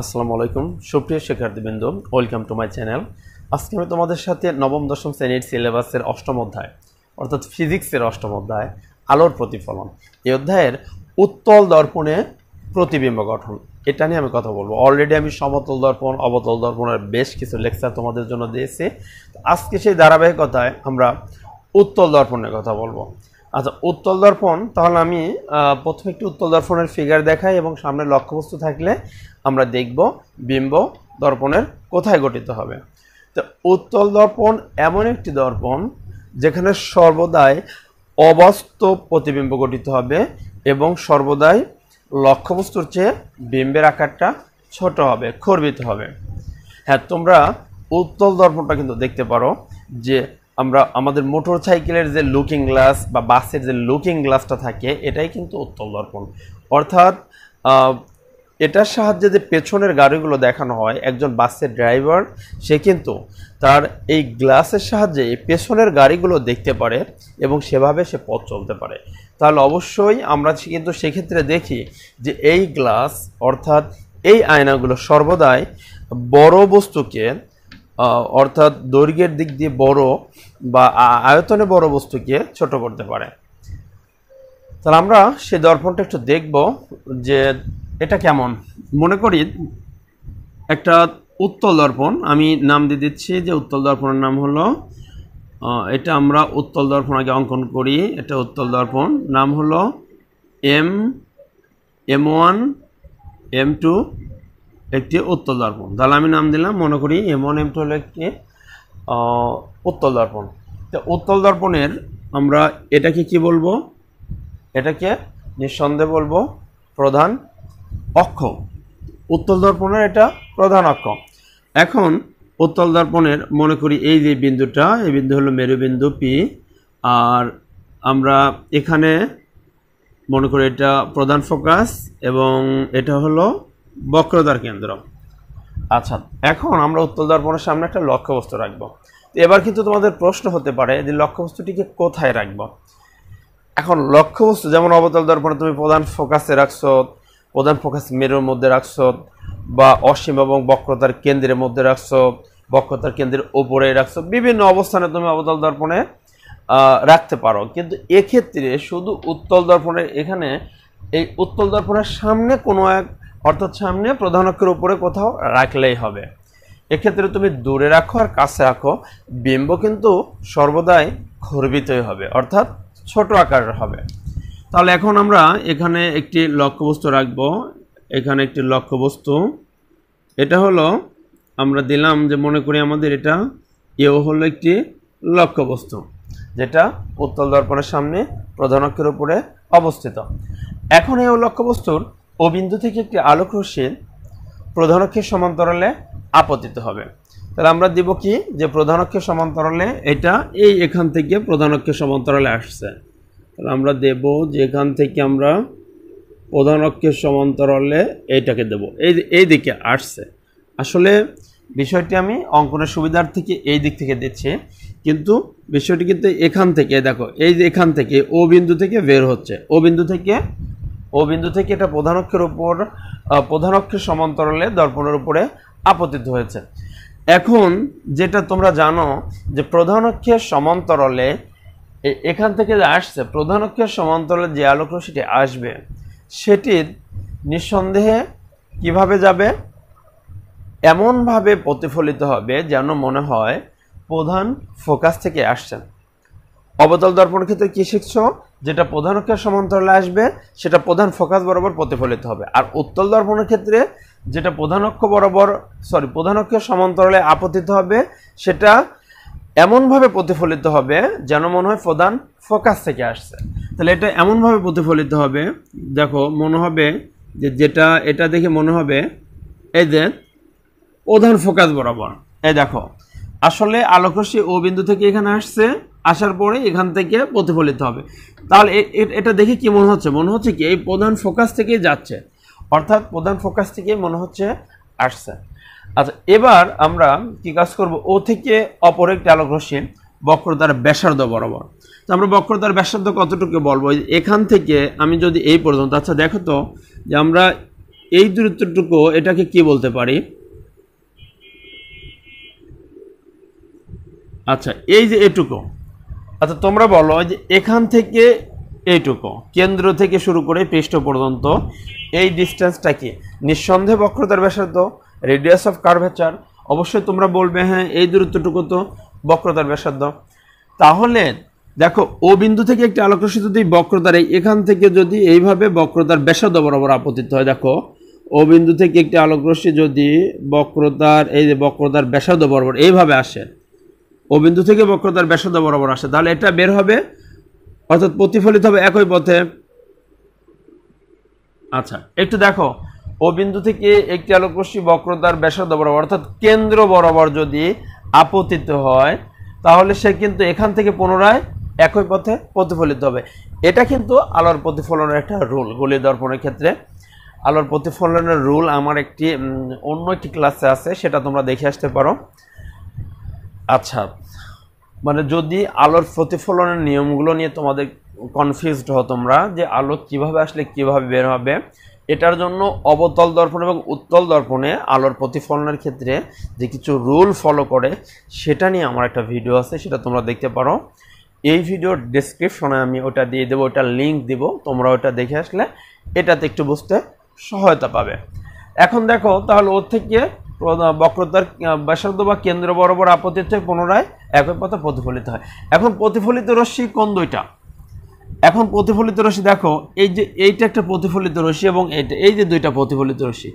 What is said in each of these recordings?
আসসালামু আলাইকুম সুপ্রিয় শিক্ষার্থীবৃন্দ ওয়েলকাম টু মাই চ্যানেল আজকে আমি তোমাদের সাথে নবম দশম শ্রেণীর সিলেবাসের অষ্টম অধ্যায় অর্থাৎ ফিজিক্সের অষ্টম অধ্যায় আলোর প্রতিফলন এই অধ্যায়ের উত্তল দর্পণে প্রতিবিম্ব গঠন এটা নিয়ে আমি কথা বলবো অলরেডি আমি সমতল দর্পণ অবতল দর্পণের বেশ কিছু লেকচার তোমাদের জন্য দিয়েছি আজকে সেই ধারাবাহিকতায় আমরা উত্তল দর্পণের কথা বলবো আচ্ছা উত্তল দর্পণ তাহলে আমি প্রথমে একটি উত্তল দর্পণের ফিগার দেখাই এবং সামনে লক্ষ্যবস্তু থাকলে আমরা দেখব বিম্ব দর্পণের কোথায় গঠিত হবে তো উত্তল দর্পণ এমন একটি দর্পণ যেখানে সর্বদাই অবাস্তব প্রতিবিম্ব গঠিত হবে এবং সর্বদাই লক্ষ্যবস্তুর চেয়ে বিম্বের আকারটা ছোট হবে খর্বিত হবে হ্যাঁ তোমরা উত্তল দর্পণটা কিন্তু দেখতে পারো যে আমরা আমাদের মোটর সাইকেলের যে লুকিং গ্লাস বা বাসের যে লুকিং গ্লাসটা থাকে এটাই কিন্তু উত্তল দর্পণ অর্থাৎ এটার সাহায্যে যে পেছনের গাড়িগুলো দেখানো হয় একজন বাসের ড্রাইভার সে কিন্তু তার এই গ্লাসের সাহায্যে পেছনের গাড়িগুলো দেখতে পারে এবং সেভাবে সে পথ চলতে পারে তাহলে অবশ্যই আমরা কিন্তু সেক্ষেত্রে দেখি যে এই গ্লাস অর্থাৎ এই আয়নাগুলো সর্বদাই বড় বস্তুকে অর্থাৎ দৈর্ঘ্যের দিক দিয়ে বড় বা আয়তনে বড় বস্তুকে ছোট করতে পারে তাহলে আমরা সেই দর্পণটা একটু দেখব যে এটা কেমন মনে করি একটা উত্তল দর্পণ আমি নাম দিয়ে দিচ্ছি যে উত্তল দর্পণের নাম হলো এটা আমরা উত্তল দর্পণ আগে অঙ্কন করি এটা উত্তল দর্পণ নাম হলো M M one M two একটি উত্তল দর্পণ তাহলে আমি নাম দিলাম মনে করি এমন এম হলো একটি উত্তল দর্পণ তো উত্তল দর্পণের আমরা এটাকে কি বলবো এটাকে নিঃসন্দেহে বলবো প্রধান অক্ষ উত্তল দর্পণের এটা প্রধান অক্ষ এখন উত্তল দর্পণের মনে করি এই যে বিন্দুটা এই বিন্দু হলো মেরুবিন্দু পি আর আমরা এখানে মনে করি এটা প্রধান ফোকাস এবং এটা হলো বক্রতার কেন্দ্র আচ্ছা এখন আমরা উত্তল দর্পণের সামনে একটা লক্ষ্যবস্তু রাখবো এবার কিন্তু তোমাদের প্রশ্ন হতে পারে যে লক্ষ্যবস্তুটিকে কোথায় রাখবো এখন লক্ষ্যবস্তু যেমন অবতল দর্পণে তুমি প্রধান ফোকাসে রাখছো প্রধান ফোকাস মেরুর মধ্যে রাখছো বা অসীম এবং বক্রতার কেন্দ্রের মধ্যে রাখছো বক্রতার কেন্দ্রের ওপরে রাখছো বিভিন্ন অবস্থানে তুমি অবতল দর্পণে রাখতে পারো কিন্তু এক্ষেত্রে শুধু উত্তল দর্পণের এখানে এই উত্তল দর্পণের সামনে কোনো এক অর্থাৎ সামনে প্রধান অক্ষের উপরে কোথাও রাখলেই হবে এক্ষেত্রে তুমি দূরে রাখো আর কাছে রাখো বিম্ব কিন্তু সর্বদাই খর্বিতই হবে অর্থাৎ ছোট আকারের হবে তাহলে এখন আমরা এখানে একটি লক্ষ্যবস্তু রাখব এখানে একটি লক্ষ্যবস্তু এটা হলো আমরা দিলাম যে মনে করি আমাদের এটা এও হলো একটি লক্ষ্যবস্তু যেটা উত্তল দর্পণের সামনে প্রধান অক্ষের উপরে অবস্থিত এখন এই লক্ষ্যবস্তুর ও বিন্দু থেকে একটি আলোক রশ্মি প্রধান অক্ষের সমান্তরালে আপতিত হবে তাহলে আমরা দিব কি যে প্রধান অক্ষের সমান্তরালে এটা এই এখান থেকে প্রধান অক্ষের সমান্তরালে আসছে তাহলে আমরা দেব যে এখান থেকে আমরা প্রধান অক্ষের সমান্তরালে এইটাকে দেব এই এই দিকে আসছে আসলে বিষয়টি আমি অঙ্কনের সুবিধার থেকে এই দিক থেকে দিচ্ছি কিন্তু বিষয়টি কিন্তু এখান থেকে দেখো এই যে এখান থেকে ও বিন্দু থেকে বের হচ্ছে ও বিন্দু থেকে ও বিন্দু থেকে এটা প্রধান অক্ষের উপর প্রধান অক্ষের সমান্তরালে দর্পণের উপরে আপতিত হয়েছে এখন যেটা তোমরা জানো যে প্রধান অক্ষের সমান্তরালে এখান থেকে যে আসছে প্রধান অক্ষের সমান্তরালে যে আলোক রশ্মিটি আসবে সেটির নিঃসন্দেহে কিভাবে যাবে এমনভাবে প্রতিফলিত হবে যেন মনে হয় প্রধান ফোকাস থেকে আসছেন অবতল দর্পণ ক্ষেত্রে কী শিখছ যেটা প্রধান অক্ষের সমান্তরালে আসবে সেটা প্রধান ফোকাস বরাবর প্রতিফলিত হবে আর উত্তল দর্পণের ক্ষেত্রে যেটা প্রধান অক্ষ বরাবর সরি প্রধান অক্ষের সমান্তরালে আপতিত হবে সেটা এমনভাবে প্রতিফলিত হবে যেন মনে হয় প্রধান ফোকাস থেকে আসছে তাহলে এটা এমনভাবে প্রতিফলিত হবে দেখো মনে হবে যে যেটা এটা দেখে মনে হবে এই যে প্রধান ফোকাস বরাবর এই দেখো আসলে আলোক রশ্মি ও বিন্দু থেকে এখানে আসছে আসার পরে এখান থেকে প্রতিফলিত হবে তাহলে এটা দেখে কি মনে হচ্ছে মনে হচ্ছে কি এই প্রধান ফোকাস থেকেই যাচ্ছে অর্থাৎ প্রধান ফোকাস থেকে মনে হচ্ছে আসছে আচ্ছা এবার আমরা কি কাজ করব ও থেকে অপর একটি আলোক রশ্মি বক্রতার ব্যাসার্ধ বরাবর তো আমরা বক্রতার ব্যাসার্ধ কতটুকু বলবো এখান থেকে আমি যদি এই পর্যন্ত আচ্ছা দেখো তো যে আমরা এই দূরত্বটুকু এটাকে কি বলতে পারি আচ্ছা এই যে এটুকু আচ্ছা তোমরা বলো যে এখান থেকে এইটুকু কেন্দ্র থেকে শুরু করে পৃষ্ঠ পর্যন্ত এই ডিস্টেন্সটা কি নিঃসন্দেহে বক্রতার ব্যাসার্ধ রেডিয়াস অফ কার্ভেচার অবশ্যই তোমরা বলবে হ্যাঁ এই দূরত্বটুকু তো বক্রতার ব্যাসার্ধ তাহলে দেখো ও বিন্দু থেকে একটি আলোক রশ্মি যদি বক্রতার এখান থেকে যদি এইভাবে বক্রতার ব্যাসার্ধ বরাবর আপত্তিত হয় দেখো ও বিন্দু থেকে একটি আলোক যদি বক্রতার এই যে বক্রতার ব্যাসার্ধ বরাবর এইভাবে আসে ও বিন্দু থেকে বক্রতার ব্যাসার্ধ বরাবর আসে তাহলে এটা বের হবে অর্থাৎ প্রতিফলিত হবে একই পথে আচ্ছা একটু দেখো ও বিন্দু থেকে একটি আলোকরশ্মি বক্রতার ব্যাসার্ধ বরাবর অর্থাৎ কেন্দ্র বরাবর যদি আপতিত হয় তাহলে সে কিন্তু এখান থেকে পুনরায় একই পথে প্রতিফলিত হবে এটা কিন্তু আলোর প্রতিফলনের একটা রুল গলি দর্পণের ক্ষেত্রে আলোর প্রতিফলনের রুল আমার একটি অন্য একটি ক্লাসে আছে সেটা তোমরা দেখে আসতে পারো আচ্ছা মানে যদি আলোর প্রতিফলনের নিয়মগুলো নিয়ে তোমাদের কনফিউজড হও তোমরা যে আলো কিভাবে আসলে কিভাবে বের হবে এটার জন্য অবতল দর্পণ এবং উত্তল দর্পণে আলোর প্রতিফলনের ক্ষেত্রে যে কিছু রুল ফলো করে সেটা নিয়ে আমার একটা ভিডিও আছে সেটা তোমরা দেখতে পারো এই ভিডিওর ডিসক্রিপশনে আমি ওটা দিয়ে দেবো ওটা লিঙ্ক দেবো তোমরা ওটা দেখে আসলে এটাতে একটু বুঝতে সহায়তা পাবে এখন দেখো তাহলে ওর থেকে বক্রতার ব্যাসার্ধ বা কেন্দ্র বরাবর আপত্তির থেকে পুনরায় একই পথে প্রতিফলিত হয় এখন প্রতিফলিত রশ্মি কোন দুইটা এখন প্রতিফলিত রশ্মি দেখো এই যে এইটা একটা প্রতিফলিত রশ্মি এবং এইটা এই যে দুইটা প্রতিফলিত রশ্মি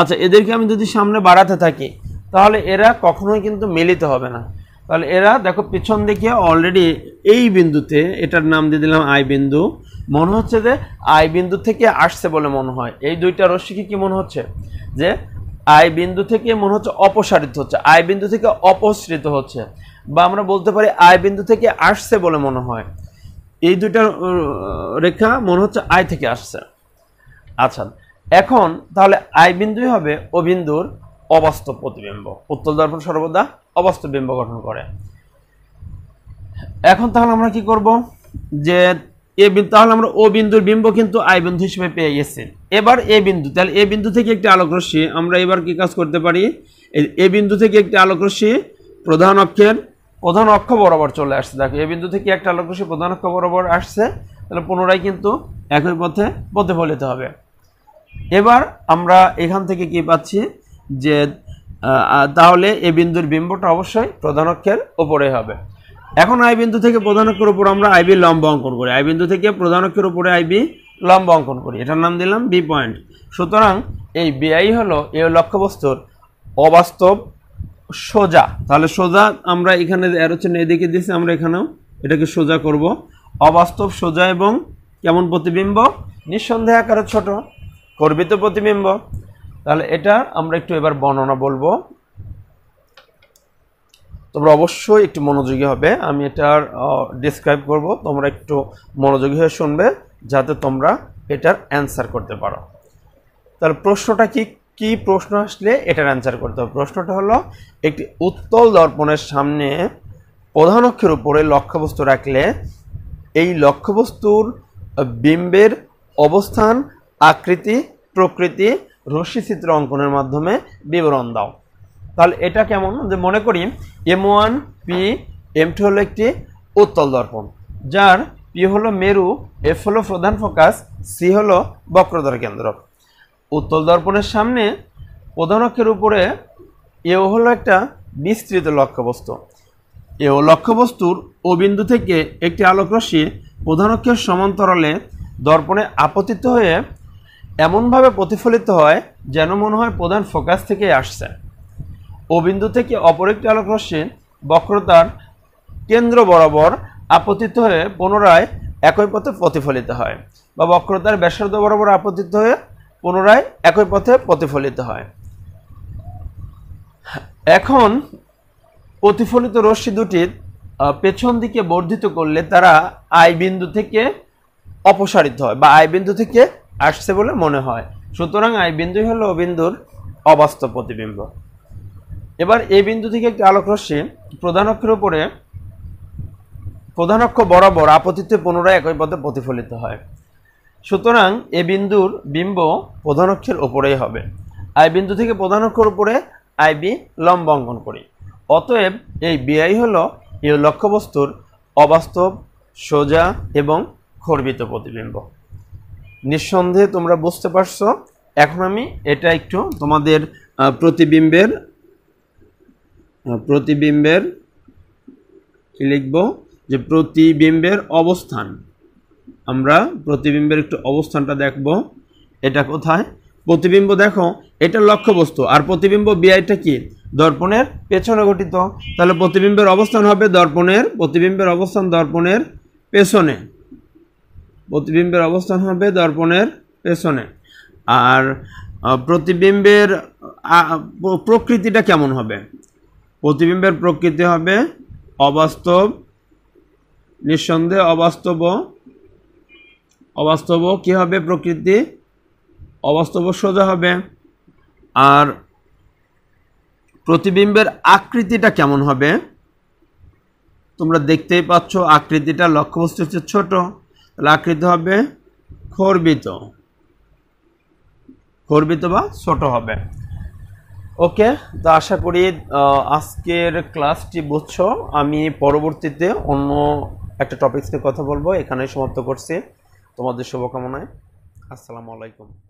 আচ্ছা এদেরকে আমি যদি সামনে বাড়াতে থাকি তাহলে এরা কখনোই কিন্তু মিলিত হবে না তাহলে এরা দেখো পিছন দিকে অলরেডি এই বিন্দুতে এটার নাম দিয়ে দিলাম আই বিন্দু মনে হচ্ছে যে আই বিন্দু থেকে আসছে বলে মনে হয় এই দুইটা রশ্মিকে কি মনে হচ্ছে যে আয় বিন্দু থেকে মনে হচ্ছে অপসারিত হচ্ছে আয় বিন্দু থেকে অপসৃত হচ্ছে বা আমরা বলতে পারি আয় বিন্দু থেকে আসছে বলে মনে হয় এই দুইটা রেখা মনে হচ্ছে আয় থেকে আসছে আচ্ছা এখন তাহলে আয় বিন্দুই হবে অবিন্দুর অবাস্তব প্রতিবিম্ব উত্তল দর্পণ সর্বদা অবাস্তব বিম্ব গঠন করে এখন তাহলে আমরা কি করব যে এ বিন্দু তাহলে আমরা ও বিন্দুর বিম্ব কিন্তু আই বিন্দু হিসেবে পেয়ে গেছি এবার এ বিন্দু তাহলে এ বিন্দু থেকে একটি আলোক রশ্মি আমরা এবার কি কাজ করতে পারি এ বিন্দু থেকে একটি আলোক রশ্মি প্রধান অক্ষের প্রধান অক্ষ বরাবর চলে আসছে দেখো এ বিন্দু থেকে একটা আলোক রশ্মি প্রধান অক্ষ বরাবর আসছে তাহলে পুনরায় কিন্তু একই পথে প্রতিফলিত হবে এবার আমরা এখান থেকে কি পাচ্ছি যে তাহলে এ বিন্দুর বিম্বটা অবশ্যই প্রধান অক্ষের ওপরে হবে এখন আই বিন্দু থেকে প্রধান অক্ষের উপর আমরা আইবি লম্ব অঙ্কন করি আই বিন্দু থেকে প্রধান অক্ষের উপরে আইবি লম্ব অঙ্কন করি এটার নাম দিলাম বি পয়েন্ট সুতরাং এই বিআই হলো এ লক্ষ্যবস্তুর অবাস্তব সোজা তাহলে সোজা আমরা এখানে অ্যারো চিহ্ন এদিকে দিয়েছি আমরা এখানেও এটাকে সোজা করব অবাস্তব সোজা এবং কেমন প্রতিবিম্ব নিঃসন্দেহ আকারে ছোট গর্বিত প্রতিবিম্ব তাহলে এটা আমরা একটু এবার বর্ণনা বলবো তোমরা অবশ্যই একটু মনোযোগী হবে আমি এটার ডিসক্রাইব করব তোমরা একটু মনোযোগী হয়ে শুনবে যাতে তোমরা এটার অ্যান্সার করতে পারো তাহলে প্রশ্নটা কি কি প্রশ্ন আসলে এটার অ্যান্সার করতে হবে প্রশ্নটা হলো একটি উত্তল দর্পণের সামনে প্রধান অক্ষের উপরে লক্ষ্যবস্তু রাখলে এই লক্ষ্যবস্তুর বিম্বের অবস্থান আকৃতি প্রকৃতি রশ্মিচিত্র অঙ্কনের মাধ্যমে বিবরণ দাও তাহলে এটা কেমন যে মনে করি M one P M two হলো একটি উত্তল দর্পণ যার পি হলো মেরু এফ হলো প্রধান ফোকাস সি হলো বক্রতর কেন্দ্র উত্তল দর্পণের সামনে প্রধান অক্ষের উপরে এও হলো একটা বিস্তৃত লক্ষ্যবস্তু এও লক্ষ্যবস্তুর ও বিন্দু থেকে একটি আলোকরশ্মি প্রধান অক্ষের সমান্তরালে দর্পণে আপতিত হয়ে এমনভাবে প্রতিফলিত হয় যেন মনে হয় প্রধান ফোকাস থেকে আসছে ও বিন্দু থেকে অপর একটি আলোক রশ্মি বক্রতার কেন্দ্র বরাবর আপতিত হয়ে পুনরায় একই পথে প্রতিফলিত হয় বা বক্রতার ব্যাসার্ধ বরাবর আপতিত হয়ে পুনরায় একই পথে প্রতিফলিত হয় এখন প্রতিফলিত রশ্মি দুটির পেছন দিকে বর্ধিত করলে তারা আই বিন্দু থেকে অপসারিত হয় বা আয় বিন্দু থেকে আসছে বলে মনে হয় সুতরাং আয় বিন্দুই হলো বিন্দুর অবাস্তব প্রতিবিম্ব এবার এই বিন্দু থেকে একটি আলোক রশ্মি প্রধান অক্ষের উপরে প্রধান অক্ষ বরাবর আপতিতে পুনরায় একই পথে প্রতিফলিত হয় সুতরাং এ বিন্দুর বিম্ব প্রধান অক্ষের ওপরেই হবে আই বিন্দু থেকে প্রধান অক্ষর উপরে আই বি লম্ব অঙ্কন করি অতএব এই বিআই হল এই লক্ষ্যবস্তুর অবাস্তব সোজা এবং খর্বিত প্রতিবিম্ব নিঃসন্দেহে তোমরা বুঝতে পারছো এখন আমি এটা একটু তোমাদের প্রতিবিম্বের প্রতিবিম্বের কি লিখব যে প্রতিবিম্বের অবস্থান আমরা প্রতিবিম্বের একটু অবস্থানটা দেখব এটা কোথায় প্রতিবিম্ব দেখো এটা লক্ষ্যবস্তু আর প্রতিবিম্ব বিআইটা কি দর্পণের পেছনে গঠিত তাহলে প্রতিবিম্বের অবস্থান হবে দর্পণের প্রতিবিম্বের অবস্থান দর্পণের পেছনে প্রতিবিম্বের অবস্থান হবে দর্পণের পেছনে আর প্রতিবিম্বের প্রকৃতিটা কেমন হবে প্রতিবিম্বের প্রকৃতি হবে অবাস্তব নিঃসন্দেহে অবাস্তব অবাস্তব কী হবে প্রকৃতি অবাস্তব সোজা হবে আর প্রতিবিম্বের আকৃতিটা কেমন হবে তোমরা দেখতেই পাচ্ছ আকৃতিটা লক্ষ্যবস্তু হচ্ছে ছোট তাহলে আকৃতি হবে খর্বিত খর্বিত বা ছোট হবে ওকে তো আশা করি আজকের ক্লাসটি বুঝছো আমি পরবর্তীতে অন্য একটা টপিক্স নিয়ে কথা বলবো এখানে সমাপ্ত করছি তোমাদের শুভকামনায় আসসালামু আলাইকুম